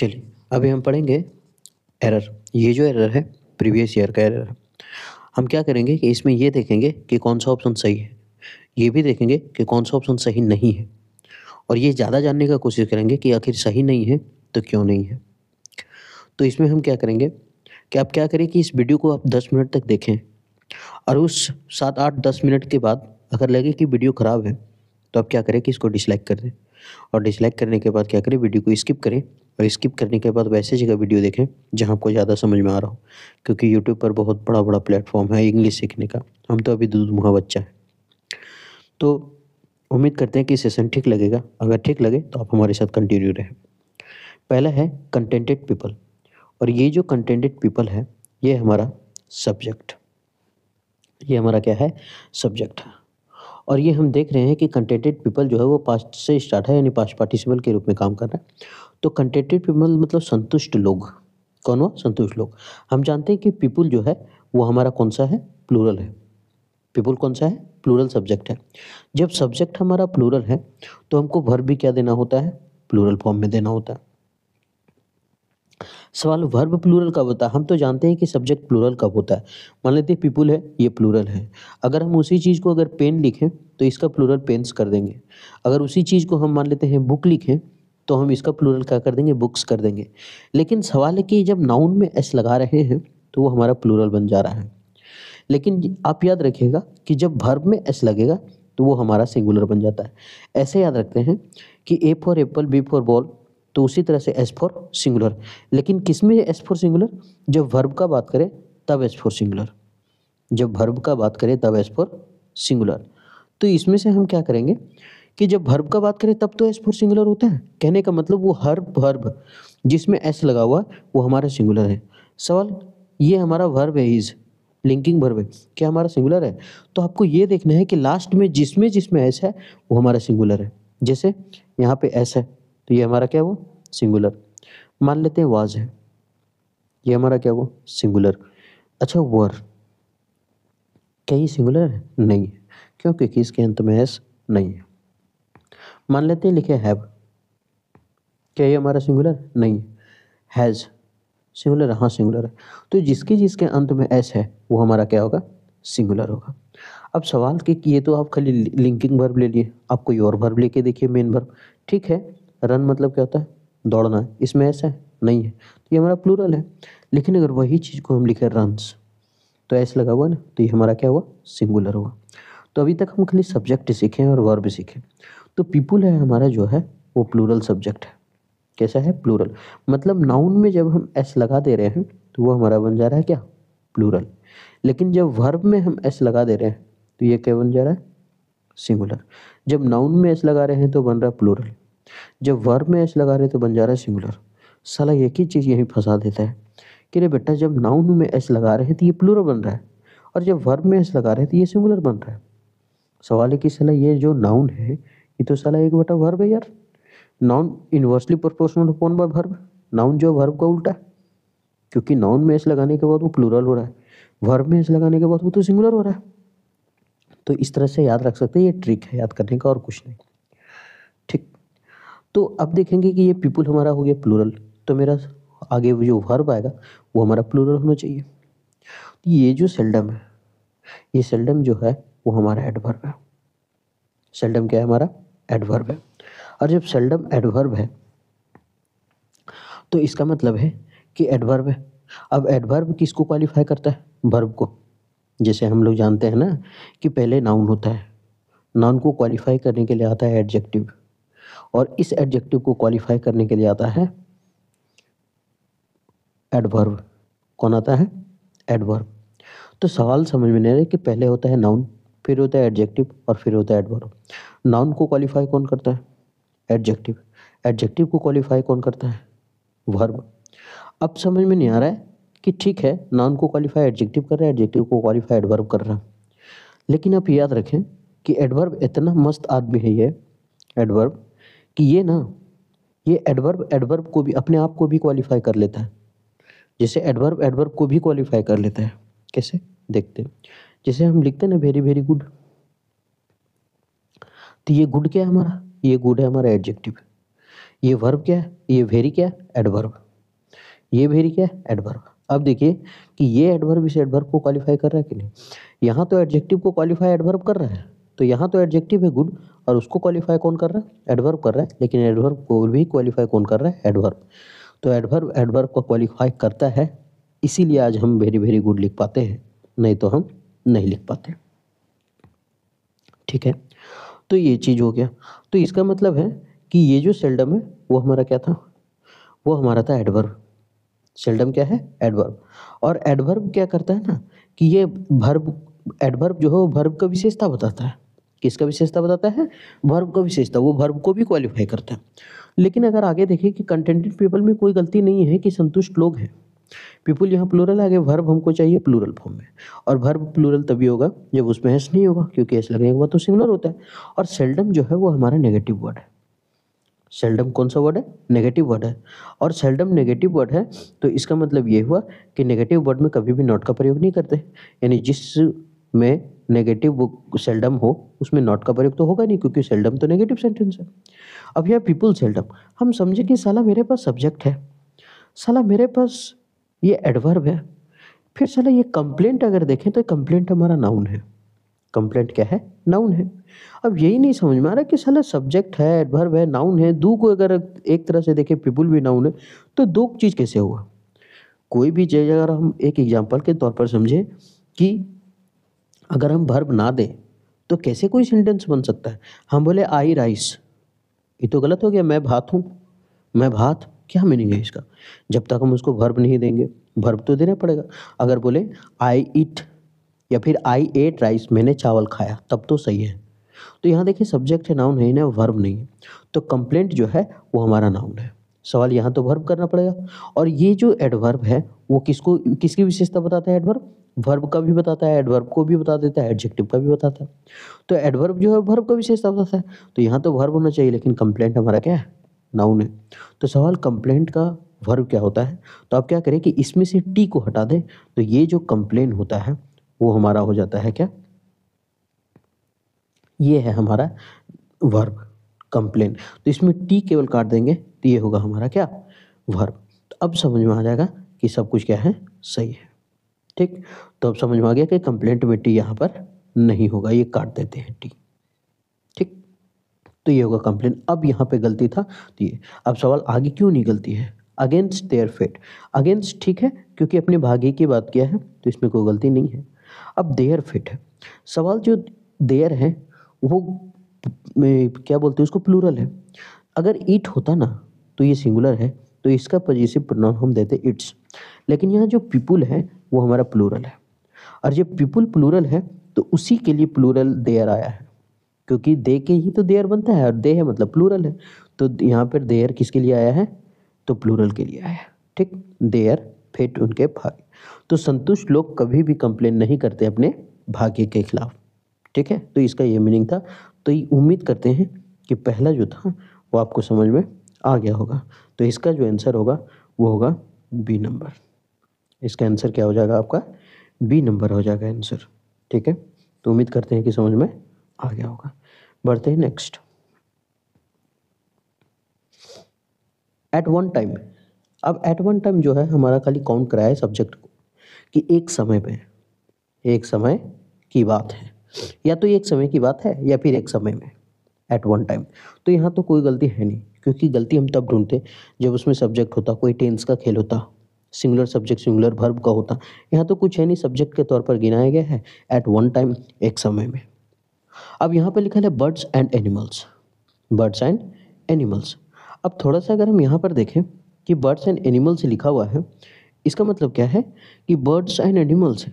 चलिए अभी हम पढ़ेंगे एरर ये जो एरर है प्रीवियस ईयर का एरर है हम क्या करेंगे कि इसमें ये देखेंगे कि कौन सा ऑप्शन सही है ये भी देखेंगे कि कौन सा ऑप्शन सही नहीं है और ये ज़्यादा जानने का कोशिश करेंगे कि आखिर सही नहीं है तो क्यों नहीं है तो इसमें हम क्या करेंगे कि आप क्या करें कि इस वीडियो को आप दस मिनट तक देखें और उस सात आठ दस मिनट के बाद अगर लगे कि वीडियो ख़राब है तो आप क्या करें कि इसको डिसलाइक कर दें और डिसलाइक करने के बाद क्या करें वीडियो को स्किप करें और स्किप करने के बाद वैसे जगह वीडियो देखें जहाँ आपको ज़्यादा समझ में आ रहा हो क्योंकि यूट्यूब पर बहुत बड़ा बड़ा प्लेटफॉर्म है इंग्लिश सीखने का हम तो अभी दूध मुहा बच्चा है तो उम्मीद करते हैं कि सेशन ठीक लगेगा अगर ठीक लगे तो आप हमारे साथ कंटिन्यू रहें पहला है कंटेंटेड पीपल और ये जो कंटेंटेड पीपल है ये हमारा सब्जेक्ट ये हमारा क्या है सब्जेक्ट है और ये हम देख रहे हैं कि कंटेंटेड पीपल जो है वो पास्ट से स्टार्ट है यानी पास्ट पार्टिसिपल के रूप में काम कर रहा है तो कंटेंटेड पीपल मतलब संतुष्ट लोग कौन हुआ संतुष्ट लोग हम जानते हैं कि पीपुल जो है वो हमारा कौन सा है प्लूरल है पीपुल कौन सा है प्लूरल सब्जेक्ट है जब सब्जेक्ट हमारा प्लूरल है तो हमको भर भी क्या देना होता है प्लूरल फॉर्म में देना होता है सवाल वर्ब प्लूरल कब होता है हम तो जानते हैं कि सब्जेक्ट प्लूरल कब होता है मान लेते हैं पीपुल है ये प्लूरल है अगर हम उसी चीज़ को अगर पेन लिखें तो इसका प्लूरल पेंस कर देंगे अगर उसी चीज़ को हम मान लेते हैं बुक लिखें तो हम इसका प्लूरल क्या कर देंगे बुक्स कर देंगे लेकिन सवाल है कि जब नाउन में एस लगा रहे हैं तो वो हमारा प्लूरल बन जा रहा है लेकिन आप याद रखिएगा कि जब भर्ब में एस लगेगा तो वो हमारा सिंगुलर बन जाता है ऐसे याद रखते हैं कि A for apple B for ball तो उसी तरह से एस फॉर सिंगुलर लेकिन किसमें एस फॉर सिंगुलर जब वर्ब का बात करें तब एस फॉर सिंगुलर जब वर्ब का बात करें तब एस फॉर सिंगुलर तो इसमें से हम क्या करेंगे कि जब वर्ब का बात करें तब तो एस फॉर सिंगुलर होता है कहने का मतलब वो हर वर्ब जिसमें एस लगा हुआ वो हमारा सिंगुलर है सवाल ये हमारा वर्ब है इज़ लिंकिंग वर्ब है क्या हमारा सिंगुलर है तो आपको ये देखना है कि लास्ट में जिसमें जिसमें एस है वो हमारा सिंगुलर है जैसे यहाँ पे एस है तो ये हमारा क्या हुआ सिंगुलर मान लेते हैं वाज है ये हमारा क्या हुआ सिंगुलर अच्छा वर क्या ये सिंगुलर है नहीं है क्यों क्योंकि इसके अंत में एस नहीं है मान लेते हैं लिखे हैव क्या ये हमारा सिंगुलर नहीं हैज़ सिंगुलर हाँ सिंगुलर है तो जिसके जिसके अंत में एस है वो हमारा क्या होगा सिंगुलर होगा अब सवाल कि ये तो आप खाली लिंकिंग वर्ब ले लिए आप कोई और वर्ब लेके देखिए मेन वर्ब ठीक है रन मतलब क्या होता है दौड़ना है इसमें ऐसा है नहीं है तो ये हमारा प्लूरल है लेकिन अगर वही चीज़ को हम लिखे रन तो ऐसा लगा हुआ ना तो ये हमारा क्या हुआ सिंगुलर हुआ तो अभी तक हम खाली सब्जेक्ट सीखे और वर्ब सीखे तो पीपुल है हमारा जो है वो प्लूरल सब्जेक्ट है कैसा है प्लूरल मतलब नाउन में जब हम एस लगा दे रहे हैं तो वो हमारा बन जा रहा है क्या प्लूरल लेकिन जब वर्ब में हम एस लगा दे रहे हैं तो ये क्या बन जा रहा है सिंगुलर जब नाउन में एस लगा रहे हैं तो बन रहा है प्लूरल जब वर्ब में एच लगा रहे तो बन जा रहा है सिंगुलर साला एक ही चीज़ यहीं फंसा देता है कि रे बेटा जब नाउन में एच लगा रहे तो ये प्लूरल बन रहा है और जब वर्ब में एच लगा रहे तो ये सिंगुलर बन रहा है सवाल है कि सला ये जो नाउन है ये तो सला एक बटा वर्ब है यार noun inversely proportional upon by verb noun जो वर्ब का उल्टा है क्योंकि नाउन में एच लगाने के बाद वो प्लूरल हो रहा है वर्ब में एच लगाने के बाद वो तो सिंगुलर हो रहा है तो इस तरह से याद रख सकते हैं ये ट्रिक है याद करने का और कुछ नहीं तो अब देखेंगे कि ये पीपुल हमारा हो गया प्लूरल तो मेरा आगे जो वर्ब आएगा वो हमारा प्लूरल होना चाहिए तो ये जो सेल्डम है ये सेल्डम जो है वो हमारा एडवर्ब है सेल्डम क्या है हमारा एडवर्ब है और जब सेल्डम एडवर्ब है तो इसका मतलब है कि एडवर्ब है अब एडवर्ब किसको क्वालिफाई करता है वर्ब को जैसे हम लोग जानते हैं ना कि पहले नाउन होता है नाउन को क्वालिफाई करने के लिए आता है एडजेक्टिव और इस एडजेक्टिव को क्वालिफाई करने के लिए आता है एडवर्ब कौन आता है एडवर्ब तो सवाल समझ में नहीं रहे कि पहले होता है नाउन फिर होता है एडजेक्टिव और फिर होता है एडवर्ब नाउन को क्वालिफाई कौन करता है एडजेक्टिव एडजेक्टिव को क्वालिफाई कौन करता है वर्ब अब समझ में नहीं आ रहा है कि ठीक है नाउन को क्वालिफाई एडजेक्टिव कर रहा है एडजेक्टिव को क्वालिफाई एडवर्ब कर रहा है लेकिन आप याद रखें कि एडवर्ब इतना मस्त आदमी है ये एडवर्ब कि ये ना ये एडवर्ब एडवर्ब को भी अपने आप को भी क्वालिफाई कर लेता है जैसे एडवर्ब एडवर्ब को भी क्वालिफाई कर लेता है कैसे देखते हैं जैसे हम लिखते हैं ना वेरी वेरी गुड तो ये गुड क्या है हमारा ये गुड है हमारा एडजेक्टिव ये वर्ब क्या है ये वेरी क्या है एडवर्ब ये वेरी क्या है एडवर्ब अब देखिए कि ये एडवर्ब इस एडवर्ब को क्वालिफाई कर रहा है कि नहीं यहाँ तो एडजेक्टिव को क्वालिफाई एडवर्ब कर रहा है तो यहाँ तो एडजेक्टिव है गुड और उसको क्वालिफाई कौन कर रहा है एडवर्ब कर रहा है लेकिन एडवर्ब को भी क्वालिफाई कौन कर रहा है एडवर्ब तो एडवर्ब एडवर्ब को क्वालिफाई करता है इसीलिए आज हम वेरी वेरी गुड लिख पाते हैं नहीं तो हम नहीं लिख पाते ठीक है तो ये चीज़ हो गया तो इसका मतलब है कि ये जो सेल्डम है वो हमारा क्या था वो हमारा था एडवर्ब सेल्डम क्या है एडवर्ब और एडवर्ब क्या करता है ना कि ये भर्ब एडवर्ब जो है वो भर्ब का विशेषता बताता है किसका विशेषता बताता है वर्ब का विशेषता वो वर्ब को भी क्वालिफाई करता है लेकिन अगर आगे देखें कि कंटेंटेड पीपल में कोई गलती नहीं है कि संतुष्ट लोग हैं पीपुल यहाँ प्लूरल आगे वर्ब हमको चाहिए प्लूरल फॉर्म में और वर्ब प्लूरल तभी होगा जब उसमें ऐस नहीं होगा क्योंकि ऐसा लगने के बाद तो सिंगुलर होता है और सेल्डम जो है वो हमारा नेगेटिव वर्ड है सेल्डम कौन सा वर्ड है नेगेटिव वर्ड है और सेल्डम नेगेटिव वर्ड है तो इसका मतलब ये हुआ कि नेगेटिव वर्ड में कभी भी नॉट का प्रयोग नहीं करते यानी जिस में नेगेटिव वो सेल्डम हो उसमें नॉट का प्रयोग तो होगा नहीं क्योंकि सेल्डम तो नेगेटिव सेंटेंस है अब यह पीपुल सेल्डम हम समझे कि साला मेरे पास सब्जेक्ट है साला मेरे पास ये एडवर्ब है फिर साला ये कंप्लेंट अगर देखें तो कंप्लेंट हमारा नाउन है कंप्लेंट क्या है नाउन है अब यही नहीं समझ में आ रहा कि साला सब्जेक्ट है एडवर्ब है नाउन है दो को अगर एक तरह से देखें पीपुल भी नाउन है तो दो चीज़ कैसे हुआ कोई भी जगह अगर हम एक एग्जाम्पल के तौर पर समझें कि अगर हम भर्ब ना दें तो कैसे कोई सेंटेंस बन सकता है हम बोले आई राइस ये तो गलत हो गया मैं भात हूँ मैं भात क्या मीनिंग है इसका जब तक हम उसको भर्ब नहीं देंगे भर्ब तो देना पड़ेगा अगर बोले आई ईट या फिर आई एट राइस मैंने चावल खाया तब तो सही है तो यहाँ देखिए सब्जेक्ट है नाउन है ना वर्ब नहीं है तो कंप्लेंट जो है वो हमारा नाउन है सवाल यहाँ तो वर्ब करना पड़ेगा और ये जो एडवर्ब है वो किसको किसकी विशेषता बताता है एडवर्ब वर्ब का भी बताता है एडवर्ब को भी बता देता है एडजेक्टिव का भी बताता है तो एडवर्ब जो है वर्ब का विशेषता बताता है तो यहाँ तो वर्ब होना चाहिए लेकिन कंप्लेंट हमारा क्या है नाउन है तो सवाल कंप्लेंट का वर्ब क्या होता है तो आप क्या करें कि इसमें से टी को हटा दें तो ये जो कंप्लेन होता है वो हमारा हो जाता है क्या ये है हमारा वर्ब कंप्लेन तो इसमें टी केवल काट देंगे तो ये होगा हमारा क्या वर्ब तो अब समझ में आ जाएगा कि सब कुछ क्या है सही है ठीक तो अब समझ में आ गया कि कंप्लेंट में टी यहाँ पर नहीं होगा ये काट देते हैं टी ठीक तो ये होगा कंप्लेन अब यहाँ पे गलती था तो ये अब सवाल आगे क्यों नहीं गलती है अगेंस्ट देयर फेट अगेंस्ट ठीक है क्योंकि अपने भाग्य की बात किया है तो इसमें कोई गलती नहीं है अब देयर फिट है सवाल जो देयर है वो क्या बोलते हैं उसको प्लूरल है अगर ईट होता ना तो ये सिंगुलर है तो इसका पजेसिव प्रोनाउन हम देते इट्स लेकिन यहाँ जो पीपुल है वो हमारा प्लूरल है और जब पीपुल प्लूरल है तो उसी के लिए प्लूरल देयर आया है क्योंकि दे के ही तो देयर बनता है और दे है मतलब प्लूरल है तो यहाँ पर देयर किसके लिए आया है तो प्लूरल के लिए आया है ठीक देयर फेट उनके भाग्य तो संतुष्ट लोग कभी भी कंप्लेन नहीं करते अपने भाग्य के खिलाफ ठीक है तो इसका ये मीनिंग था तो ये उम्मीद करते हैं कि पहला जो था वो आपको समझ में आ गया होगा तो इसका जो आंसर होगा वो होगा बी नंबर इसका आंसर क्या हो जाएगा आपका बी नंबर हो जाएगा आंसर ठीक है तो उम्मीद करते हैं कि समझ में आ गया होगा बढ़ते हैं नेक्स्ट एट वन टाइम अब एट वन टाइम जो है हमारा खाली काउंट कराया है सब्जेक्ट को कि एक समय पे एक समय की बात है या तो एक समय की बात है या फिर एक समय में एट वन टाइम तो यहाँ तो कोई गलती है नहीं क्योंकि गलती हम तब ढूंढते जब उसमें सब्जेक्ट होता कोई टेंस का खेल होता सिंगुलर सब्जेक्ट सिंगुलर भर्ब का होता यहाँ तो कुछ है नहीं सब्जेक्ट के तौर पर गिनाया गया है एट वन टाइम एक समय में अब यहाँ पर लिखा है birds and animals birds and animals अब थोड़ा सा अगर हम यहाँ पर देखें कि बर्ड्स एंड एनिमल्स लिखा हुआ है इसका मतलब क्या है कि बर्ड्स एंड एनिमल्स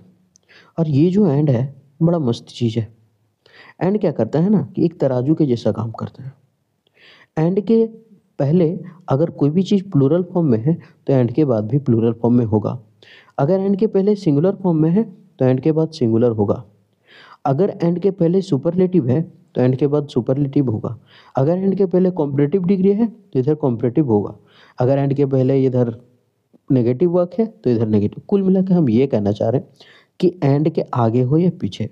और ये जो एंड है बड़ा मस्त चीज़ है एंड क्या करता है ना कि एक तराजू के जैसा काम करता है एंड के पहले अगर कोई भी चीज़ प्लूरल फॉर्म में है तो एंड के बाद भी प्लूरल फॉर्म में होगा अगर एंड के पहले सिंगुलर फॉर्म में है तो एंड के बाद सिंगुलर होगा अगर एंड के पहले सुपरलेटिव है तो एंड के बाद सुपरलेटिव होगा अगर एंड के पहले कॉम्पिटेटिव डिग्री है तो इधर कॉम्पिटेटिव होगा अगर एंड के पहले इधर नेगेटिव वर्क है तो इधर नेगेटिव कुल मिला के हम ये कहना चाह रहे हैं कि एंड के आगे हो या पीछे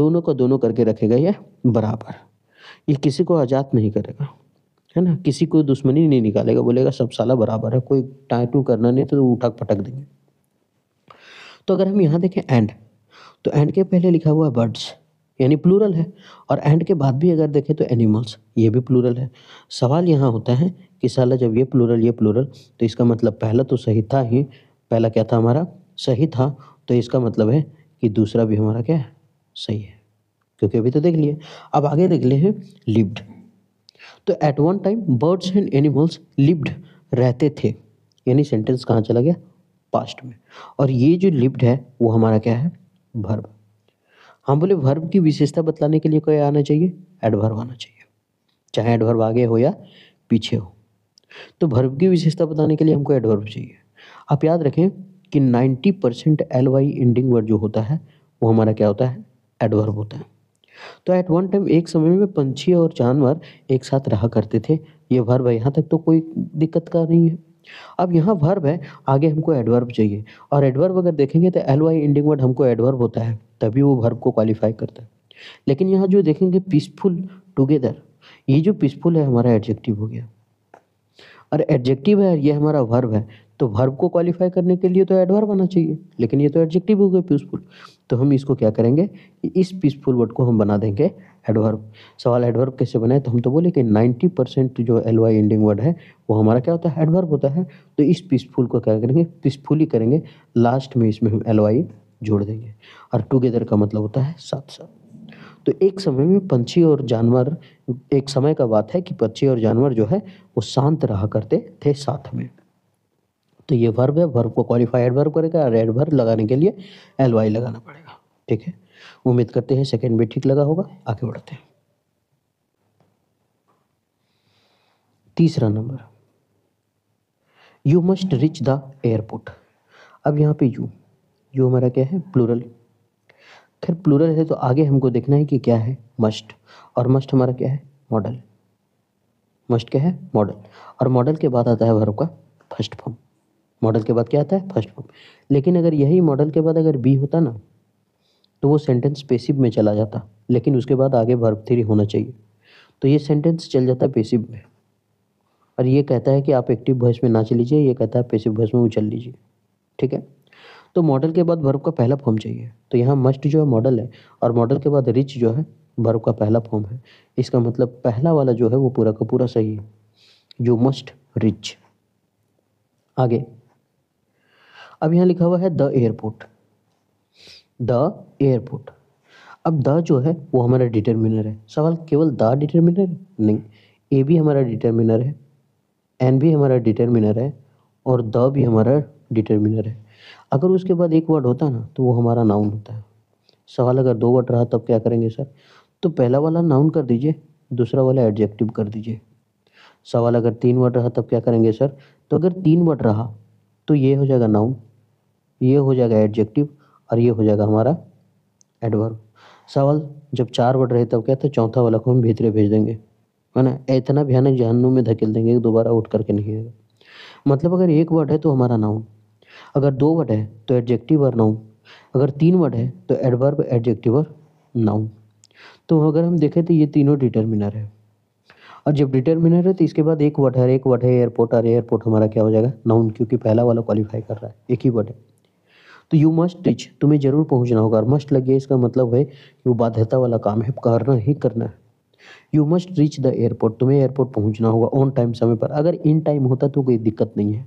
दोनों को दोनों करके रखेगा ये बराबर ये किसी को आज़ाद नहीं करेगा है ना किसी को दुश्मनी नहीं निकालेगा बोलेगा सब साला बराबर है कोई टाइटू करना नहीं तो उठक पटक देंगे तो अगर हम यहाँ देखें एंड तो एंड के पहले लिखा हुआ है बर्ड्स यानी प्लूरल है और एंड के बाद भी अगर देखें तो एनिमल्स ये भी प्लूरल है सवाल यहाँ होता है कि साला जब ये प्लूरल ये प्लूरल तो इसका मतलब पहला तो सही था ही पहला क्या था हमारा सही था तो इसका मतलब है कि दूसरा भी हमारा क्या है सही है क्योंकि अभी तो देख लिए अब आगे देख ले हैं लिव्ड तो at one time birds and animals lived रहते थे यानी सेंटेंस कहाँ चला गया पास्ट में और ये जो लिव्ड है वो हमारा क्या है भर्व हम बोले भर्व की विशेषता बतलाने के लिए कोई आना चाहिए एडभर्व आना चाहिए चाहे एडभर्व आगे हो या पीछे हो तो भर्व की विशेषता बताने के लिए हमको एडवर्व चाहिए आप याद रखें कि 90 percent L Y ending word जो होता है वो हमारा क्या होता है एडवर्ब होता है तो एट वन टाइम एक समय में पंछी और जानवर एक साथ रहा करते थे ये वर्ब है यहाँ तक तो कोई दिक्कत का नहीं है अब यहाँ भर्व है आगे हमको एडवर्ब चाहिए और एडवर्ब अगर देखेंगे तो एल वाई एंडिंग वर्ड हमको एडवर्ब होता है तभी वो भर्व को क्वालिफाई करता है लेकिन यहाँ जो देखेंगे पीसफुल टुगेदर ये जो पीसफुल है हमारा एडजेक्टिव हो गया और एडजेक्टिव है ये हमारा वर्ब है तो वर्ब को क्वालिफाई करने के लिए तो एडवर्ब आना चाहिए लेकिन ये तो एडजेक्टिव हो गया पीसफुल तो हम इसको क्या करेंगे इस पीसफुल वर्ड को हम बना देंगे एडवर्ब सवाल एडवर्ब कैसे बनाए तो हम तो बोले कि 90 परसेंट जो एल वाई एंडिंग वर्ड है वो हमारा क्या होता है एडवर्ब होता है तो इस पीसफुल को क्या करेंगे पीसफुली करेंगे लास्ट में इसमें हम एल वाई जोड़ देंगे और टुगेदर का मतलब होता है साथ साथ तो एक समय में पंछी और जानवर एक समय का बात है कि पंछी और जानवर जो है वो शांत रहा करते थे साथ में तो ये वर्ब है वर्ब को क्वालिफाइड वर्ब करेगा और एडवर्ब लगाने के लिए एल वाई लगाना पड़ेगा ठीक है उम्मीद करते हैं सेकेंड भी ठीक लगा होगा आगे बढ़ते हैं तीसरा नंबर you must reach the airport अब यहाँ पे यू यू हमारा क्या है प्लूरल खैर प्लूरल है तो आगे हमको देखना है कि क्या है मस्ट और मस्ट हमारा क्या है मॉडल मस्ट क्या है मॉडल और मॉडल के बाद आता है वर्ब का फर्स्ट फॉर्म मॉडल के बाद क्या आता है फर्स्ट फॉर्म लेकिन अगर यही मॉडल के बाद अगर बी होता ना तो वो सेंटेंस पेसिव में चला जाता लेकिन उसके बाद आगे वर्ब थ्री होना चाहिए तो ये सेंटेंस चल जाता पेसिव में और ये कहता है कि आप एक्टिव वॉइस में ना चलीजिए ये कहता है पेसिव वॉइस में वो चल लीजिए ठीक है तो मॉडल के बाद वर्ब का पहला फॉर्म चाहिए तो यहाँ मस्ट जो है मॉडल है और मॉडल के बाद रिच जो है वर्ब का पहला फॉर्म है इसका मतलब पहला वाला जो है वो पूरा का पूरा सही है जो मस्ट रिच आगे अब यहाँ लिखा हुआ है द एयरपोर्ट द एयरपोर्ट अब द जो है वो हमारा डिटर्मिनर है सवाल केवल द डिटर्मिनर नहीं ए भी हमारा डिटर्मिनर है एन भी हमारा डिटर्मिनर है और द भी हमारा डिटर्मिनर है अगर उसके बाद एक वर्ड होता ना तो वो हमारा नाउन होता है सवाल अगर दो वर्ड रहा तब क्या करेंगे सर तो पहला वाला नाउन कर दीजिए दूसरा वाला एडजेक्टिव कर दीजिए सवाल अगर तीन वर्ड रहा तब क्या करेंगे सर तो अगर तीन वर्ड रहा तो ये हो जाएगा नाउन ये हो जाएगा एडजेक्टिव और ये हो जाएगा हमारा एडवर्ब सवाल जब चार वर्ड रहे तब क्या था चौथा वाला को हम भीतरे भेज देंगे है ना इतना भयानक जहनू में धकेल देंगे दोबारा उठ करके नहीं आएगा मतलब अगर एक वर्ड है तो हमारा नाउन अगर दो वर्ड है तो एडजेक्टिव और नाउन अगर तीन वर्ड है तो एडवर्ब एडजेक्टिव और नाउन तो अगर हम देखें तो ये तीनों डिटर्मिनर है और जब डिटर्मिनर है तो इसके बाद एक वर्ड है एक वर्ड है एयरपोर्ट और एयरपोर्ट हमारा क्या हो जाएगा नाउन क्योंकि पहला वाला क्वालिफाई कर रहा है एक ही वर्ड है तो यू मस्ट टीच तुम्हें ज़रूर पहुंचना होगा और मस्ट लगे इसका मतलब है वो बाध्यता वाला काम है करना ही करना है you must reach the airport तुम्हें एयरपोर्ट पहुंचना होगा ऑन टाइम समय पर अगर इन टाइम होता तो कोई दिक्कत नहीं है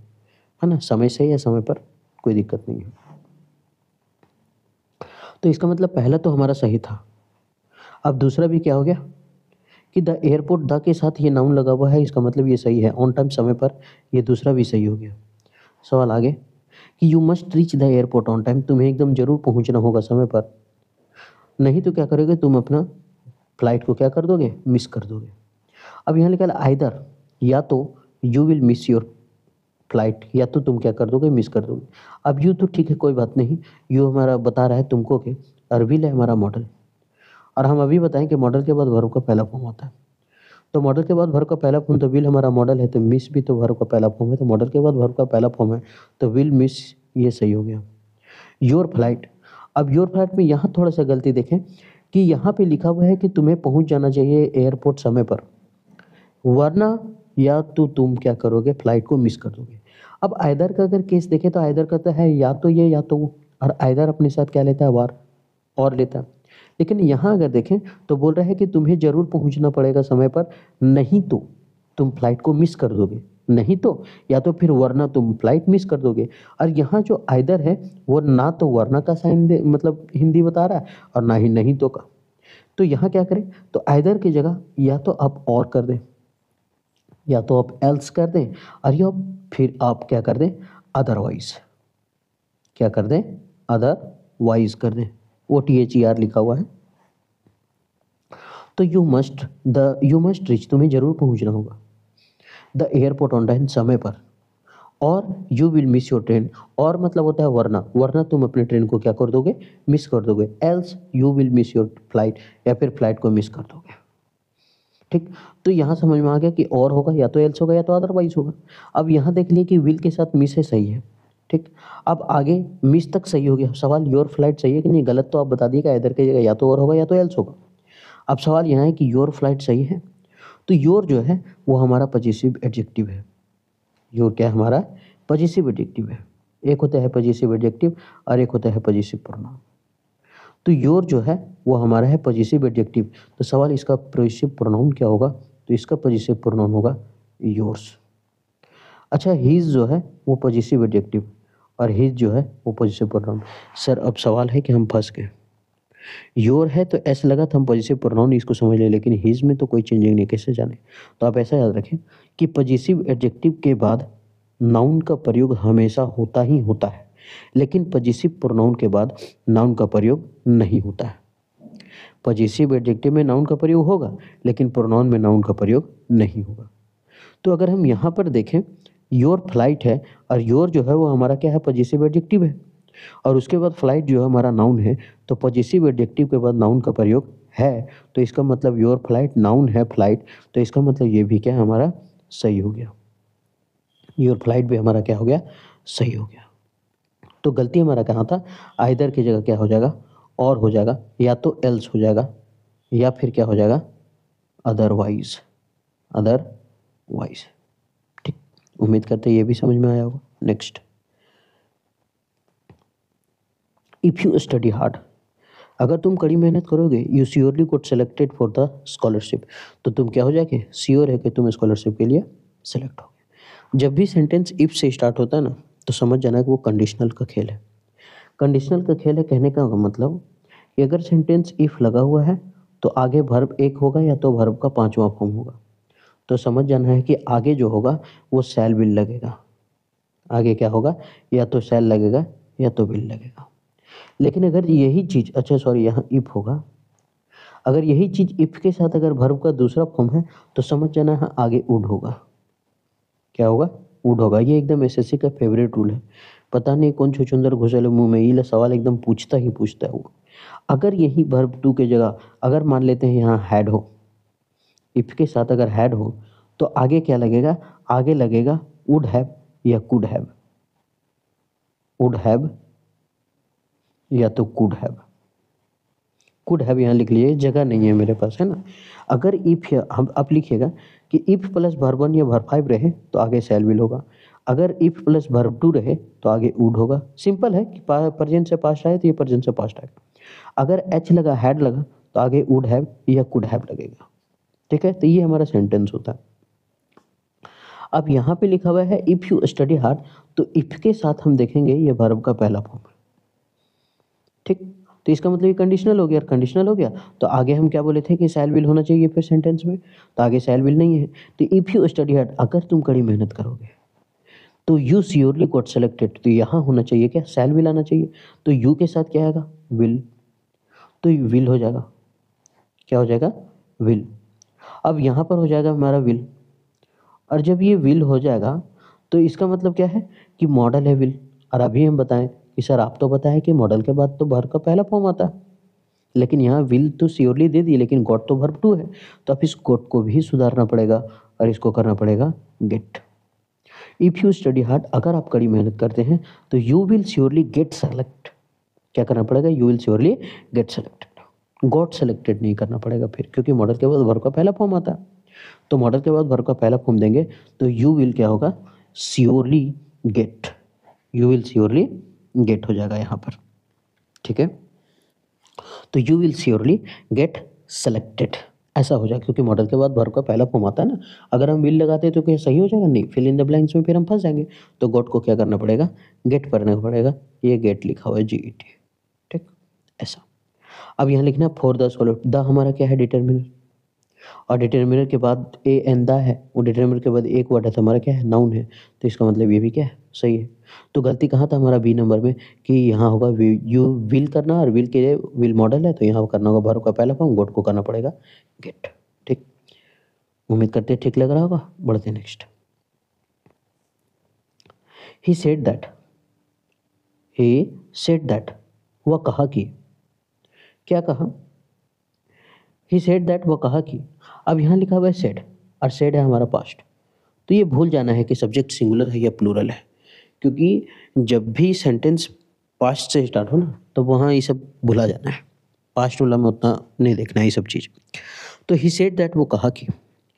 है ना समय से या समय पर कोई दिक्कत नहीं है तो इसका मतलब पहला तो हमारा सही था अब दूसरा भी क्या हो गया कि द एयरपोर्ट द के साथ ये नाउन लगा हुआ है इसका मतलब ये सही है ऑन टाइम समय पर यह दूसरा भी सही हो गया सवाल आगे कि you must reach the airport on time तुम्हें एकदम ज़रूर पहुंचना होगा समय पर नहीं तो क्या करोगे तुम अपना फ्लाइट को क्या कर दोगे मिस कर दोगे अब यहाँ लिखा आइदर या तो you will miss your flight या तो तुम क्या कर दोगे मिस कर दोगे अब यू तो ठीक है कोई बात नहीं यू हमारा बता रहा है तुमको कि अरविल है हमारा मॉडल और हम अभी बताएं कि मॉडल के बाद वर्ब का पहला फॉर्म होता है तो मॉडल के बाद भर का पहला फॉर्म तो विल हमारा मॉडल है तो मिस भी तो भर का पहला फॉर्म है तो मॉडल के बाद भर का पहला फॉर्म है तो विल मिस ये सही हो गया योर फ्लाइट अब योर फ्लाइट में यहाँ थोड़ा सा गलती देखें कि यहाँ पे लिखा हुआ है कि तुम्हें पहुँच जाना चाहिए एयरपोर्ट समय पर वरना या तो तुम क्या करोगे फ्लाइट को मिस कर दोगे अब आयदर का अगर केस देखें तो आयदर कहता है या तो ये या तो वो और आयदर अपने साथ क्या लेता है वार और लेता है लेकिन यहाँ अगर देखें तो बोल रहा है कि तुम्हें ज़रूर पहुँचना पड़ेगा समय पर नहीं तो तुम फ्लाइट को मिस कर दोगे नहीं तो या तो फिर वरना तुम फ्लाइट मिस कर दोगे और यहाँ जो आयदर है वो ना तो वरना का साइन दे मतलब हिंदी बता रहा है और ना ही नहीं तो का तो यहाँ क्या करें तो आयदर की जगह या तो आप और कर दें या तो आप एल्स कर दें और या फिर आप क्या कर दें अदरवाइज क्या कर दें अदरवाइज कर दें O T H E R लिखा हुआ है तो you must the you must reach तुम्हें ज़रूर पहुंचना होगा द एयरपोर्ट ऑन टाइम समय पर और you will miss your train और मतलब होता है वरना वरना तुम अपने ट्रेन को क्या कर दोगे मिस कर दोगे else you will miss your flight या फिर फ्लाइट को मिस कर दोगे ठीक तो यहाँ समझ में आ गया कि और होगा या तो एल्स होगा या तो अदरवाइज होगा अब यहाँ देख लिए कि विल के साथ मिस है सही है ठीक अब आगे मिस तक सही हो गया सवाल योर फ्लाइट सही है कि नहीं गलत तो आप बता दिएगा इधर के जगह या तो और होगा या तो एल्स होगा अब सवाल यह है कि योर फ्लाइट सही है तो योर जो है वो हमारा पजेसिव एडजेक्टिव है योर क्या हमारा पजेसिव एडजेक्टिव है एक होता है पजेसिव एडजेक्टिव और एक होता है पजेसिव प्रोनाउन तो योर जो है वो हमारा है पजेसिव एडजेक्टिव तो सवाल इसका पजेसिव प्रोनाउन क्या होगा तो इसका पजेसिव प्रोनाउन होगा योर्स अच्छा हीज जो है वो पजेसिव एडजेक्टिव और हिज जो है वो पॉजिटिव प्रोनाउन सर अब सवाल है कि हम फंस गए योर है तो ऐसा लगा था हम पॉजिटिव प्रोनाउन इसको समझ लें लेकिन हिज में तो कोई चेंजिंग नहीं कैसे जाने तो आप ऐसा याद रखें कि पॉजिटिव एडजेक्टिव के बाद नाउन का प्रयोग हमेशा होता ही होता है लेकिन पॉजिटिव प्रोनाउन के बाद नाउन का प्रयोग नहीं होता है पॉजिटिव एडजेक्टिव में नाउन का प्रयोग होगा लेकिन प्रोनाउन में नाउन का प्रयोग नहीं होगा तो अगर हम यहाँ पर देखें योर फ्लाइट है और योर जो है वो हमारा क्या है पॉजिटिव एडजेक्टिव है और उसके बाद फ्लाइट जो है हमारा नाउन है तो पॉजिटिव एडजेक्टिव के बाद नाउन का प्रयोग है तो इसका मतलब योर फ्लाइट नाउन है फ्लाइट तो इसका मतलब ये भी क्या हमारा सही हो गया योर फ्लाइट भी हमारा क्या हो गया सही हो गया तो गलती हमारा कहाँ था आइदर की जगह क्या हो जाएगा और हो जाएगा या तो एल्स हो जाएगा या फिर क्या हो जाएगा अदरवाइज अदरवाइज उम्मीद करते हैं ये भी समझ में आया होगा next if you study hard अगर तुम कड़ी मेहनत करोगे you surely good selected for the scholarship तो तुम क्या हो जाएंगे श्योर है कि तुम स्कॉलरशिप के लिए सेलेक्ट होगे जब भी सेंटेंस इफ़ से स्टार्ट होता है ना तो समझ जाना कि वो कंडीशनल का खेल है कंडीशनल का खेल है कहने का मतलब कि अगर सेंटेंस इफ़ लगा हुआ है तो आगे भर्ब एक होगा या तो भर्ब का पाँचवा फॉर्म होगा तो समझ जाना है कि आगे जो होगा वो सेल बिल लगेगा आगे क्या होगा या तो सेल लगेगा या तो बिल लगेगा लेकिन अगर यही चीज़ अच्छा सॉरी यहाँ इफ होगा अगर यही चीज़ इफ के साथ अगर भर्व का दूसरा फॉर्म है तो समझ जाना है आगे उड होगा क्या होगा उड होगा ये एकदम एसएससी का फेवरेट रूल है पता नहीं कौन छुछुंदर घुसल मुंह में ये सवाल एकदम पूछता ही पूछता है वो अगर यही भर्व टू के जगह अगर मान लेते हैं यहाँ हैड हो इफ़ के साथ अगर हैड हो तो आगे क्या लगेगा आगे लगेगा वुड हैव या कुड हैव वुड हैव या तो कुड हैव कुड हैव यहाँ लिख लीजिए जगह नहीं है मेरे पास है ना अगर इफ हम अब लिखिएगा कि इफ प्लस भर वन या भर फाइव रहे तो आगे सेल विल होगा अगर इफ प्लस भर टू रहे तो आगे उड होगा सिंपल है कि प्रजेंट से पास्ट आए तो ये प्रजेंट से पास्ट आएगा अगर एच लगा हैड लगा तो आगे वुड हैव या कुड हैव लगेगा ठीक है तो ये हमारा सेंटेंस होता है अब यहाँ पे लिखा हुआ है इफ़ यू स्टडी हार्ड तो इफ़ के साथ हम देखेंगे ये वर्ब का पहला फॉर्म है ठीक तो इसका मतलब ये कंडीशनल हो गया और कंडीशनल हो गया तो आगे हम क्या बोले थे कि सैल विल होना चाहिए फिर सेंटेंस में तो आगे सैल विल नहीं है तो इफ़ यू स्टडी हार्ड अगर तुम कड़ी मेहनत करोगे तो यू श्योरली गॉट सेलेक्टेड तो यहाँ होना चाहिए क्या सैल विल आना चाहिए तो यू के साथ क्या आएगा विल तो विल हो जाएगा क्या हो जाएगा विल अब यहाँ पर हो जाएगा हमारा विल और जब ये विल हो जाएगा तो इसका मतलब क्या है कि मॉडल है विल और अभी हम बताएं कि सर आप तो बताएं कि मॉडल के बाद तो भर का पहला फॉर्म आता है लेकिन यहाँ विल तो सियोरली दे दिए लेकिन गॉड तो भर टू है तो अब इस गॉड को भी सुधारना पड़ेगा और इसको करना पड़ेगा get if you study hard अगर आप कड़ी मेहनत करते हैं तो you will surely get select क्या करना पड़ेगा you will surely get select got selected नहीं करना पड़ेगा फिर क्योंकि मॉडल के बाद वर्ग का पहला फॉर्म आता है तो मॉडल के बाद वर्ग का पहला फॉर्म देंगे तो यू विल क्या होगा surely get you will surely get हो जाएगा यहाँ पर ठीक है तो you will surely get selected ऐसा हो जाएगा क्योंकि मॉडल के बाद वर्ब का पहला फॉर्म आता है ना अगर हम विल लगाते हैं तो क्या सही हो जाएगा नहीं फिल इन द ब्लैंक्स में फिर हम फंस जाएंगे तो गोट को क्या करना पड़ेगा गेट करना पड़ेगा ये गेट लिखा हुआ है जी ई टी अब यहाँ लिखना फॉर द सोलो द हमारा क्या है डिटर्मिनर और डिटर्मिनर के बाद ए एन द है वो डिटर्मिनर के बाद एक वर्ड है तो हमारा क्या है नाउन है तो इसका मतलब ये भी क्या है सही है तो गलती कहाँ था हमारा बी नंबर में कि यहाँ होगा यू विल करना और विल के लिए विल मॉडल है तो यहाँ करना होगा भारत का पहला फॉर्म गोट को करना पड़ेगा गेट ठीक उम्मीद करते ठीक लग रहा होगा बढ़ते next he said that he said that वह कहा कि क्या कहा ही सेड दैट वो कहा कि अब यहाँ लिखा हुआ है सेड और सेड है हमारा पास्ट तो ये भूल जाना है कि सब्जेक्ट सिंगुलर है या प्लूरल है क्योंकि जब भी सेंटेंस पास्ट से स्टार्ट हो ना तो वहाँ ये सब भुला जाना है पास्ट वाला में उतना नहीं देखना है ये सब चीज़ तो ही सेड दैट वो कहा कि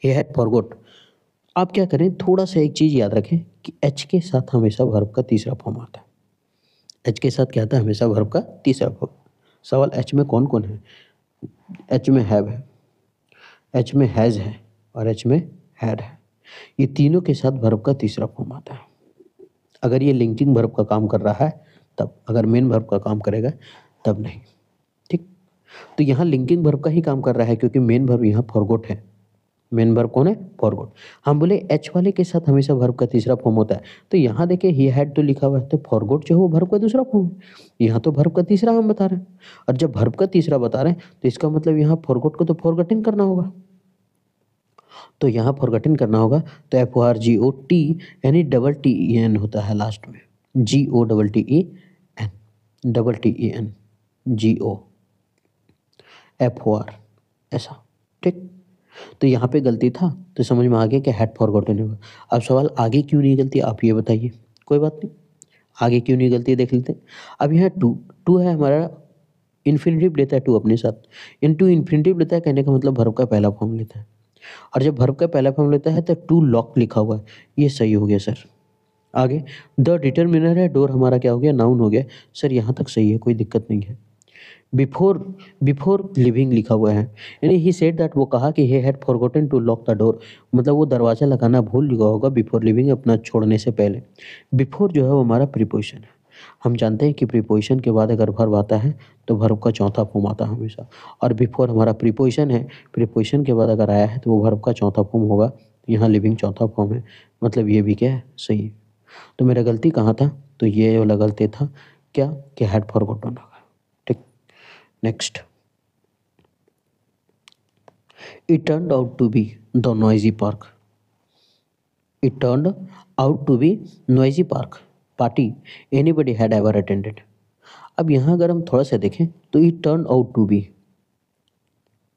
ही हैड फॉरगोट आप क्या करें थोड़ा सा एक चीज़ याद रखें कि एच के साथ हमेशा वर्ब का तीसरा फॉर्म आता है एच के साथ क्या आता है हमेशा वर्ब का तीसरा फॉर्म सवाल एच में कौन कौन है एच में हैव है एच में हैज़ है और एच में हैड है ये तीनों के साथ भर्व का तीसरा फॉर्म आता है अगर ये लिंकिंग भर्व का काम कर रहा है तब अगर मेन भर्व का काम करेगा तब नहीं ठीक तो यहाँ लिंकिंग भर्व का ही काम कर रहा है क्योंकि मेन भर्व यहाँ फॉरगोट है मेन वर्ब कौन है फॉरगॉट हम बोले एच वाले के साथ हमेशा वर्ब का तीसरा फॉर्म होता है तो यहाँ देखिए ही हैड तो लिखा हुआ है तो फॉरगॉट जो है वो वर्ब का दूसरा फॉर्म है यहाँ तो वर्ब का तीसरा हम बता रहे हैं और जब वर्ब का तीसरा बता रहे हैं तो इसका मतलब यहाँ फॉरगॉट को तो फॉरगटिन करना होगा तो यहाँ फॉरगटिन करना होगा तो F O R G O T यानी डबल टी ई एन होता है लास्ट में G O double T E N double T E N G O F O R ऐसा ठीक तो यहाँ पे गलती था तो समझ में आ गया कि हैड गॉटन होगा अब सवाल आगे क्यों नहीं गलती आप ये बताइए कोई बात नहीं आगे क्यों नहीं गलती देख लेते अब यहाँ टू टू है हमारा इन्फिनेटिव लेता है टू अपने साथ इन टू इन्फिनेटिव लेता है कहने का मतलब भर्व का पहला फॉर्म लेता है और जब भर्व का पहला फॉर्म लेता है तो टू लॉक लिखा हुआ है ये सही हो गया सर आगे द डिटर्मिनर है डोर हमारा क्या हो गया नाउन हो गया सर यहाँ तक सही है कोई दिक्कत नहीं है बिफोर बिफोर लिविंग लिखा हुआ है यानी ही सेड दैट वो कहा कि he had forgotten to lock the door मतलब वो दरवाज़ा लगाना भूल गया होगा बिफोर लिविंग अपना छोड़ने से पहले बिफोर जो है वो हमारा प्रिपोजिशन है हम जानते हैं कि प्रिपोजिशन के बाद अगर भर्व आता है तो भर्व का चौथा फॉर्म आता है हमेशा और बिफोर हमारा प्रिपोजिशन है प्रिपोजिशन के बाद अगर आया है तो वो भर्व का चौथा फॉर्म होगा यहाँ लिविंग चौथा फॉर्म है मतलब ये भी क्या है सही है तो मेरा गलती कहाँ था तो ये वाला गलती था क्या कि had forgotten next it turn out to be the noisy park it turn out to be noisy park party anybody had ever attended अब यहाँ अगर हम थोड़ा सा देखें तो it turn out to be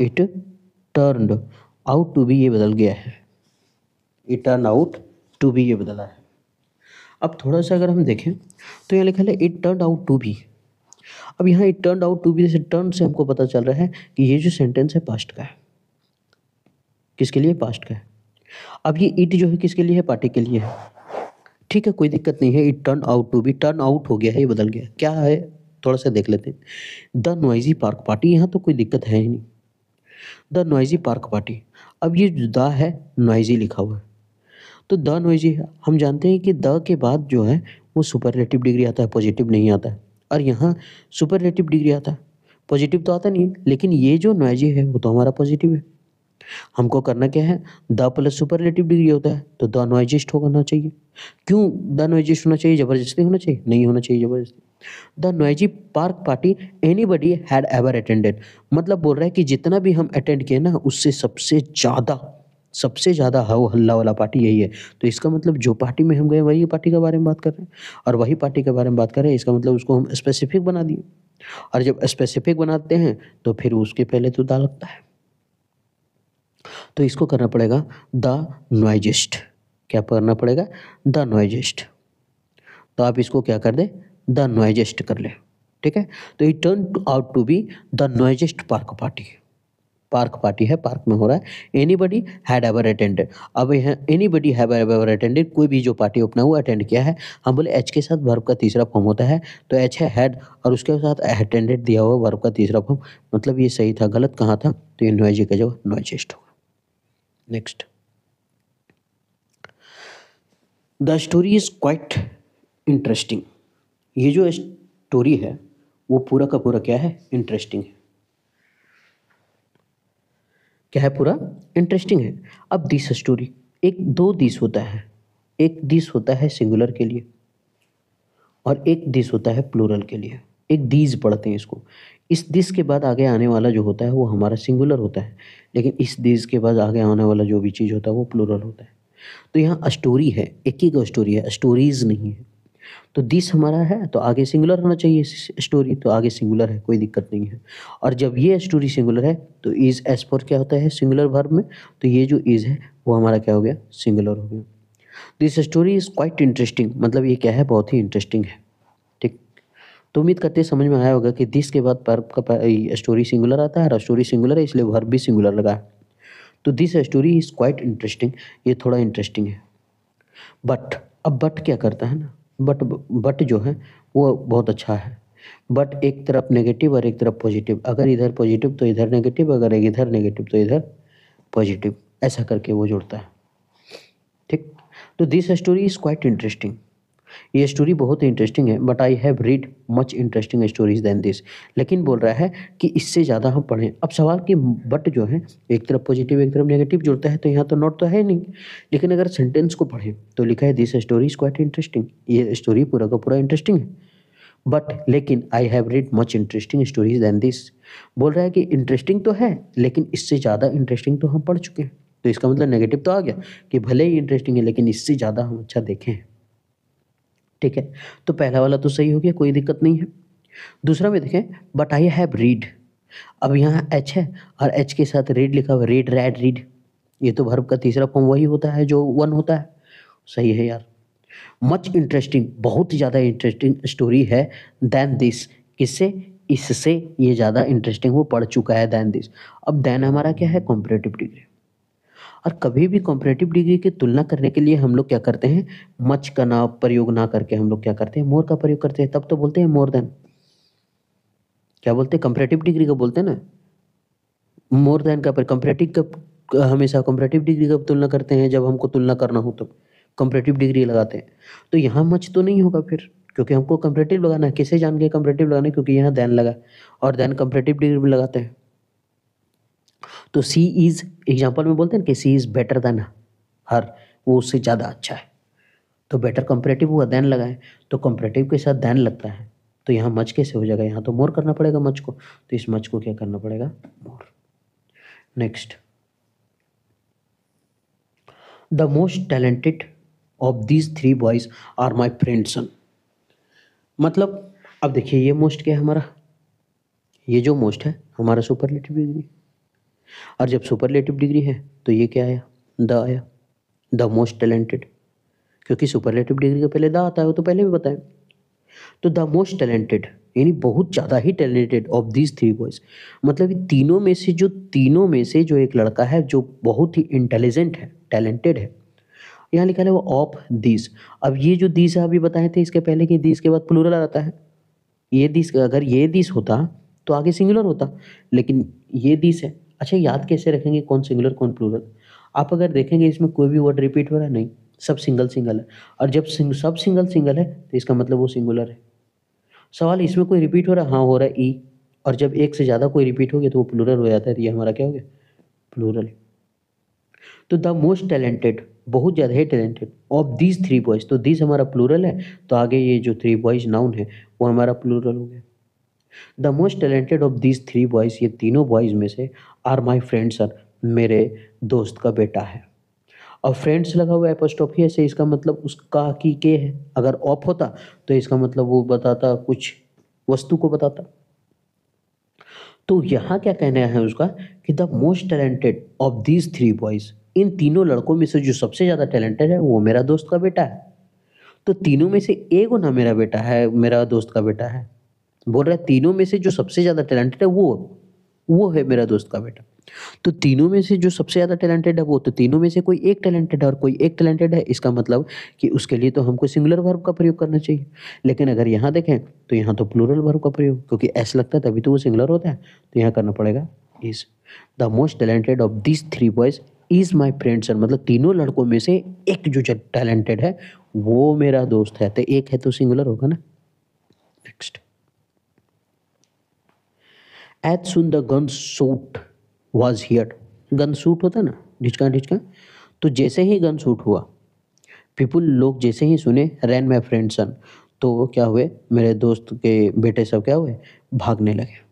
it turn out to be ये बदल गया है it turn out to be ये बदला है अब थोड़ा सा अगर हम देखें तो यहाँ लिखा है it turn out to be अब यहाँ it turn out to be turn से हमको पता चल रहा है कि ये जो सेंटेंस है पास्ट का है किसके लिए पास्ट का है अब ये इट जो है किसके लिए है पार्टी के लिए है ठीक है कोई दिक्कत नहीं है it turn out to be turn out हो गया है ये बदल गया क्या है थोड़ा सा देख लेते हैं द नॉइजी पार्क पार्टी यहाँ तो कोई दिक्कत है ही नहीं द नॉइजी पार्क पार्टी अब ये द है नॉइजी लिखा हुआ है तो द नॉइजी हम जानते हैं कि द के बाद जो है वो सुपरलेटिव डिग्री आता है पॉजिटिव नहीं आता है और यहाँ सुपर नेटिव डिग्री आता है पॉजिटिव तो आता नहीं लेकिन ये जो नॉइजी है वो तो हमारा पॉजिटिव है हमको करना क्या है the plus superlative degree होता है तो द नॉइजिस्ट होना चाहिए क्यों द नॉइजिस्ट होना चाहिए जबरदस्ती होना चाहिए नहीं होना चाहिए जबरदस्ती the noisy park party anybody had ever attended मतलब बोल रहा है कि जितना भी हम अटेंड किए ना उससे सबसे ज़्यादा सबसे ज़्यादा हव हल्ला वाला पार्टी यही है तो इसका मतलब जो पार्टी में हम गए वही पार्टी के बारे में बात कर रहे हैं और वही पार्टी के बारे में बात कर रहे हैं इसका मतलब उसको हम स्पेसिफिक बना दिए और जब स्पेसिफिक बनाते हैं तो फिर उसके पहले तो दा लगता है तो इसको करना पड़ेगा द नॉइजिस्ट क्या करना पड़ेगा द नॉइजिस्ट तो आप इसको क्या कर दें द नॉइजेस्ट कर ले ठीक है तो it turn out to be the noisiest park party park party है पार्क में हो रहा है anybody had ever attended अब anybody have ever attended कोई भी जो पार्टी अपना वो अटेंड किया है हम बोले एच के साथ वर्ब का तीसरा फॉर्म होता है तो एच है हैड और उसके साथ अटेंडेड दिया हुआ वर्ब का तीसरा फॉर्म मतलब ये सही था गलत कहाँ था तो ये नॉइजी का जवाब नॉइजेस्ट होगा next the story is quite interesting ये जो स्टोरी है वो पूरा का पूरा क्या है इंटरेस्टिंग है क्या है पूरा इंटरेस्टिंग है अब दिस स्टोरी एक दो दिस होता है एक दिस होता है सिंगुलर के लिए और एक दिस होता है प्लूरल के लिए एक दीज पढ़ते हैं इसको इस दिस के बाद आगे आने वाला जो होता है वो हमारा सिंगुलर होता है लेकिन इस दिस के बाद आगे आने वाला जो भी चीज़ होता है वो प्लूरल होता है तो यहाँ स्टोरी है एक ही स्टोरी है स्टोरीज़ नहीं है तो दिस हमारा है तो आगे सिंगुलर होना चाहिए स्टोरी तो आगे सिंगुलर है कोई दिक्कत नहीं है और जब ये स्टोरी सिंगुलर है तो इज़ एस पर क्या होता है सिंगुलर भर्ब में तो ये जो इज़ है वो हमारा क्या हो गया सिंगुलर हो गया this story is quite interesting मतलब ये क्या है बहुत ही इंटरेस्टिंग है ठीक तो उम्मीद करते समझ में आया होगा कि दिस के बाद पर्व का स्टोरी सिंगुलर आता है और स्टोरी सिंगुलर है इसलिए भर्ब भी सिंगुलर लगा है तो this story is quite interesting ये थोड़ा इंटरेस्टिंग है बट अब बट क्या करता है ना बट बट जो है वो बहुत अच्छा है बट एक तरफ नेगेटिव और एक तरफ पॉजिटिव अगर इधर पॉजिटिव तो इधर नेगेटिव अगर इधर नेगेटिव तो इधर पॉजिटिव ऐसा करके वो जुड़ता है ठीक तो this story is quite interesting ये स्टोरी बहुत ही इंटरेस्टिंग है but I have read much interesting stories than this लेकिन बोल रहा है कि इससे ज़्यादा हम पढ़ें अब सवाल कि बट जो है एक तरफ पॉजिटिव एक तरफ नेगेटिव जुड़ता है तो यहाँ तो नोट तो है नहीं लेकिन अगर सेंटेंस को पढ़ें तो लिखा है this story is quite interesting ये स्टोरी पूरा का पूरा इंटरेस्टिंग है बट लेकिन I have read much interesting stories than this बोल रहा है कि इंटरेस्टिंग तो है लेकिन इससे ज़्यादा इंटरेस्टिंग तो हम पढ़ चुके हैं तो इसका मतलब नेगेटिव तो आ गया कि भले ही इंटरेस्टिंग है लेकिन इससे ज़्यादा हम अच्छा देखें ठीक है तो पहला वाला तो सही हो गया कोई दिक्कत नहीं है दूसरा में देखें बट आई हैव रीड अब यहाँ एच है और एच के साथ रीड लिखा हुआ रीड रेड रीड ये तो भर्ब का तीसरा फॉर्म वही होता है जो वन होता है सही है यार मच इंटरेस्टिंग बहुत ज़्यादा इंटरेस्टिंग स्टोरी है दैन दिस किससे इससे ये ज़्यादा इंटरेस्टिंग वो पढ़ चुका है दैन दिस अब दैन हमारा क्या है कॉम्पिटेटिव डिग्री और कभी भी कॉम्परेटिव डिग्री की तुलना करने के लिए हम लोग क्या करते हैं मच का ना प्रयोग ना करके हम लोग क्या करते हैं मोर का प्रयोग करते हैं तब तो बोलते हैं मोर देन क्या बोलते हैं कंपरेटिव डिग्री का बोलते हैं ना मोर देन का कंपरेटिव का हमेशा कंपरेटिव डिग्री का तुलना करते हैं जब हमको तुलना करना हो तो कंपरेटिव डिग्री लगाते हैं तो यहाँ मच तो नहीं होगा फिर क्योंकि हमको कंपरेटिव लगाना है कैसे जान गए कंपरेटिव लगाना क्योंकि यहाँ देन लगा और देन कंपरेटिव डिग्री भी लगाते हैं तो सी इज़ एग्जाम्पल में बोलते हैं कि she is better than her वो उससे ज़्यादा अच्छा है तो बेटर कंपेरेटिव हुआ देन लगाएं तो कंपेरेटिव के साथ देन लगता है तो यहाँ मच कैसे हो जाएगा यहाँ तो मोर करना पड़ेगा मच को तो इस मच को क्या करना पड़ेगा more next the most talented of these three boys are my friend son मतलब अब देखिए ये मोस्ट क्या है हमारा ये जो मोस्ट है हमारा सुपरलेटिव डिग्री और जब सुपरलेटिव डिग्री है तो ये क्या आया द आया द मोस्ट टैलेंटेड क्योंकि सुपरलेटिव डिग्री का पहले द आता है वो तो पहले भी बताएं तो द मोस्ट टैलेंटेड यानी बहुत ज़्यादा ही talented of this three boys मतलब तीनों में से जो तीनों में से जो एक लड़का है जो बहुत ही इंटेलिजेंट है टैलेंटेड है यहाँ लिखा है वो ऑफ दिस अब ये जो दिस है अभी बताए थे इसके पहले कि दिस के बाद प्लूरल आता है ये दिस अगर ये दिस होता तो आगे सिंगुलर होता लेकिन ये दिस है अच्छा याद कैसे रखेंगे कौन सिंगुलर कौन प्लूरल आप अगर देखेंगे इसमें कोई भी वर्ड रिपीट हो रहा है नहीं सब सिंगल सिंगल है और जब सिंग, सब सिंगल सिंगल है तो इसका मतलब वो सिंगुलर है सवाल इसमें कोई रिपीट हो रहा है हाँ हो रहा है ई e। और जब एक से ज़्यादा कोई रिपीट हो गया तो वो प्लूरल हो जाता है तो ये हमारा क्या हो गया प्लूरल तो द मोस्ट टैलेंटेड बहुत ज़्यादा है talented of these three boys तो दीज हमारा प्लूरल है तो आगे ये जो थ्री बॉयज़ नाउन है वो हमारा प्लूरल हो गया the most talented of these three boys ये तीनों बॉयज़ में से आर माई फ्रेंड सर मेरे दोस्त का बेटा है और फ्रेंड्स लगा हुआ एपोस्टॉफी ऐसे से इसका मतलब उसका की के है अगर ऑफ होता तो इसका मतलब वो बताता कुछ वस्तु को बताता तो यहाँ क्या कहना है उसका कि the most talented of these three boys इन तीनों लड़कों में से जो सबसे ज़्यादा टैलेंटेड है वो मेरा दोस्त का बेटा है तो तीनों में से एक ना मेरा बेटा है मेरा दोस्त का बेटा है बोल रहा है तीनों में से जो सबसे ज़्यादा टैलेंटेड है वो वो है मेरा दोस्त का बेटा तो तीनों में से जो सबसे ज़्यादा टैलेंटेड है वो तो तीनों में से कोई एक टैलेंटेड है और कोई एक टैलेंटेड है इसका मतलब कि उसके लिए तो हमको सिंगुलर वर्ब का प्रयोग करना चाहिए लेकिन अगर यहाँ देखें तो यहाँ तो प्लूरल वर्ब का प्रयोग क्योंकि ऐसा लगता है तभी तो वो सिंगुलर होता है तो यहाँ करना पड़ेगा is the most talented of this three boys is my friend sir मतलब तीनों लड़कों में से एक जो टैलेंटेड है वो मेरा दोस्त है तो एक है तो सिंगुलर होगा ना next as soon the gun shoot was hear gun shoot होता ना ढिचका ढिचका तो जैसे ही गन सूट हुआ पीपुल लोग जैसे ही सुने रैन माई फ्रेंड सन तो क्या हुए मेरे दोस्त के बेटे सब क्या हुए भागने लगे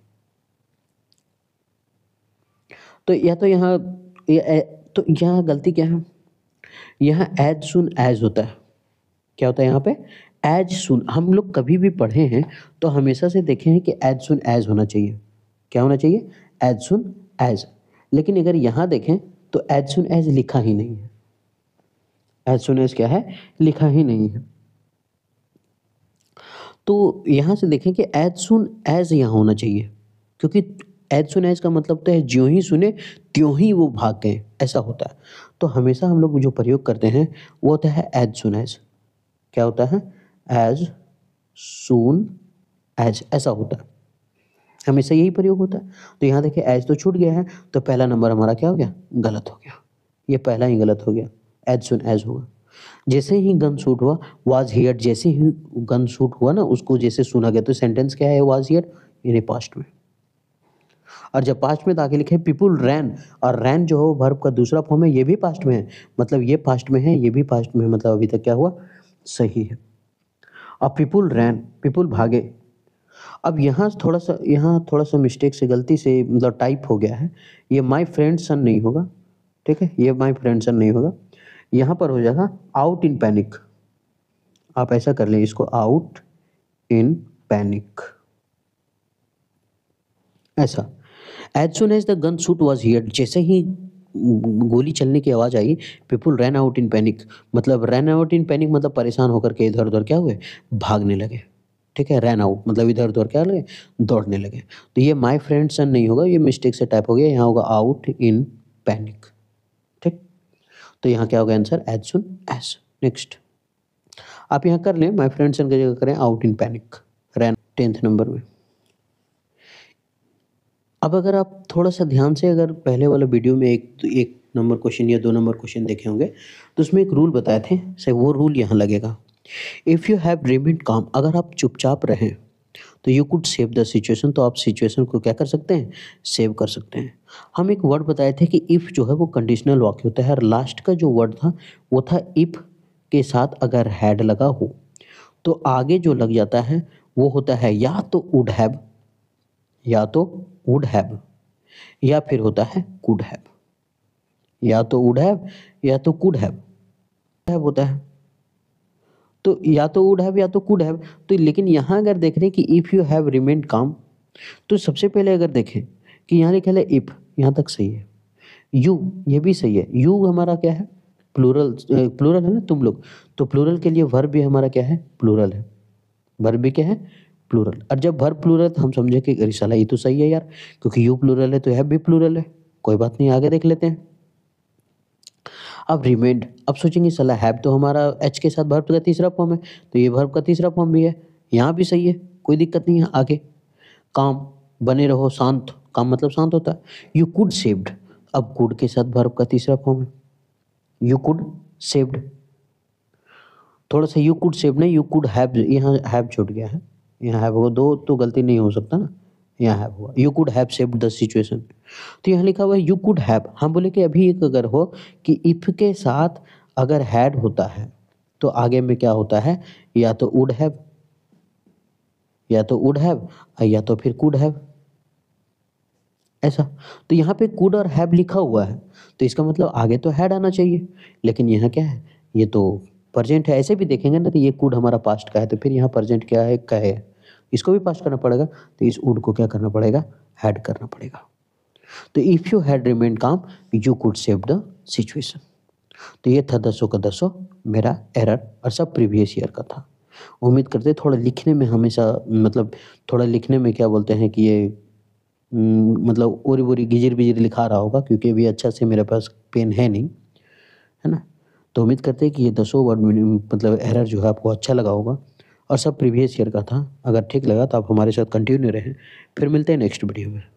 तो या तो यहाँ या, तो यहाँ गलती क्या है यहाँ एज सुन एज होता है क्या होता है यहाँ पे एज सुन हम लोग कभी भी पढ़े हैं तो हमेशा से देखे हैं कि एज सुन एज होना चाहिए क्या होना चाहिए एज सुन एज लेकिन अगर यहाँ देखें तो एज सुन एज लिखा ही नहीं है एज सुन एज क्या है लिखा ही नहीं है तो यहाँ से देखें कि एज सुन एज यहाँ होना चाहिए क्योंकि एज सुन एज का मतलब तो है ज्यों ही सुने त्यों ही वो गए ऐसा होता है तो हमेशा हम लोग जो प्रयोग करते हैं वो होता है एज सुन एज क्या होता है एज सुन एज ऐसा होता है हमेशा यही प्रयोग होता है तो यहाँ देखिए एज तो छूट गया है तो पहला नंबर हमारा क्या हो गया गलत हो गया ये पहला ही गलत हो गया एज सुन एज होगा जैसे ही गन शूट हुआ वाज हियर जैसे ही गन शूट हुआ ना उसको जैसे सुना गया तो सेंटेंस क्या है वाज हियर यानी पास्ट में और जब पास्ट में तो आगे लिखे पीपुल रैन और रैन जो हो वर्ब का दूसरा फॉर्म है ये भी पास्ट में है मतलब ये पास्ट में है ये भी पास्ट में है मतलब अभी तक क्या हुआ सही है और पीपुल रैन पीपुल भागे अब यहाँ थोड़ा सा यहाँ थोड़ा सा मिस्टेक से गलती से मतलब टाइप हो गया है ये माई फ्रेंड सन नहीं होगा ठीक है ये माई फ्रेंड सन नहीं होगा यहाँ पर हो जाएगा आउट इन पैनिक आप ऐसा कर लें इसको आउट इन पैनिक ऐसा as soon as the gun shoot was hear जैसे ही गोली चलने की आवाज़ आई people ran out in panic मतलब रैन आउट इन पैनिक मतलब परेशान होकर के इधर उधर क्या हुए भागने लगे ठीक है रन आउट मतलब इधर उधर क्या लगे दौड़ने लगे तो ये माई फ्रेंड सन नहीं होगा ये मिस्टेक से टाइप हो गया यहाँ होगा आउट इन पैनिक ठीक तो यहाँ क्या होगा answer as soon as next आप यहाँ कर लें माई फ्रेंड सन की जगह करें out in panic ran tenth number में अब अगर आप थोड़ा सा ध्यान से अगर पहले वाला वीडियो में एक तो एक नंबर क्वेश्चन या दो नंबर क्वेश्चन देखे होंगे तो उसमें एक रूल बताए थे से वो रूल यहाँ लगेगा इफ़ यू हैव रिमेन काम अगर आप चुपचाप रहें तो you could save the situation तो आप सिचुएशन को क्या कर सकते हैं सेव कर सकते हैं हम एक वर्ड बताए थे कि इफ़ जो है वो कंडीशनल वाक्य होता है और लास्ट का जो वर्ड था वो था इफ़ के साथ अगर हैड लगा हो तो आगे जो लग जाता है वो होता है या तो वुड हैव या तो वुड हैव या फिर होता है कुड हैव या तो वुड हैव या तो कुड हैव होता है तो या तो वुड हैव या तो कुड हैव तो लेकिन यहाँ अगर देख रहे हैं कि इफ़ यू हैव रिमेन काम तो सबसे पहले अगर देखें कि यहाँ लिखा है इफ़ यहाँ तक सही है यू ये भी सही है यू हमारा क्या है प्लूरल प्लूरल है ना तुम लोग तो प्लूरल के लिए वर्ब भी हमारा क्या है प्लूरल है वर्ब भी क्या है प्लूरल और जब वर्ब प्लूरल तो हम समझे कि रिसाला ये तो सही है यार क्योंकि यू प्लूरल है तो हैव भी प्लूरल है कोई बात नहीं आगे देख लेते हैं अब रिमेंड अब सोचेंगे सलाह हैब तो हमारा एच के साथ भर्व का तीसरा फॉर्म है तो ये भर्व का तीसरा फॉर्म भी है यहाँ भी सही है कोई दिक्कत नहीं है आगे काम बने रहो शांत काम मतलब शांत होता है यू कुड सेव्ड अब कुड के साथ भर्व का तीसरा फॉर्म है यू कुड सेव्ड थोड़ा सा यू कुड सेव नहीं यू कुड हैव यहाँ हैव छूट गया है यहाँ हैव वो दो तो गलती नहीं हो सकता ना यहाँ हैव हुआ you could have save the situation तो यहाँ लिखा हुआ है यू कुड हैव हम बोले कि अभी एक अगर हो कि इफ़ के साथ अगर हैड होता है तो आगे में क्या होता है या तो वुड हैव या तो वुड हैव या तो फिर कुड हैव ऐसा तो यहाँ पे कुड और हैव लिखा हुआ है तो इसका मतलब आगे तो हैड आना चाहिए लेकिन यहाँ क्या है ये तो प्रजेंट है ऐसे भी देखेंगे ना तो ये कुड हमारा पास्ट का है तो फिर यहाँ प्रजेंट क्या है का है इसको भी पास करना पड़ेगा तो इस वुड को क्या करना पड़ेगा हैड करना पड़ेगा तो if you had remain calm you could save the situation तो ये था दसों का दसों मेरा एरर और सब प्रीवियस ईयर का था उम्मीद करते थोड़ा लिखने में हमेशा मतलब थोड़ा लिखने में क्या बोलते हैं कि ये हम्म, मतलब ओरी बोरी गिजिर बिजिर लिखा रहा होगा क्योंकि अभी अच्छा से मेरे पास पेन है नहीं है ना तो उम्मीद करते हैं कि ये दसों वर्ड मतलब एरर जो है आपको अच्छा लगा होगा और सब प्रीवियस ईयर का था अगर ठीक लगा तो आप हमारे साथ कंटिन्यू रहें फिर मिलते हैं नेक्स्ट वीडियो में